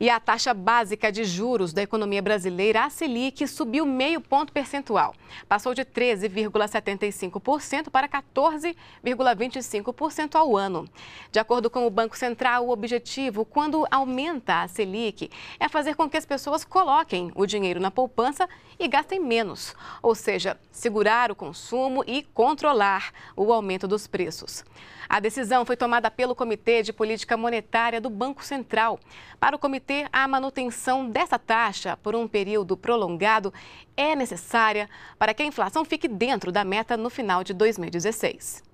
E a taxa básica de juros da economia brasileira, a Selic, subiu meio ponto percentual. Passou de 13,75% para 14,25% ao ano. De acordo com o Banco Central, o objetivo, quando aumenta a Selic, é fazer com que as pessoas coloquem o dinheiro na poupança e gastem menos. Ou seja, segurar o consumo e controlar o aumento dos preços. A decisão foi tomada pelo Comitê de Política Monetária do Banco Central. Para o comitê, a manutenção dessa taxa por um período prolongado é necessária para que a inflação fique dentro da meta no final de 2016.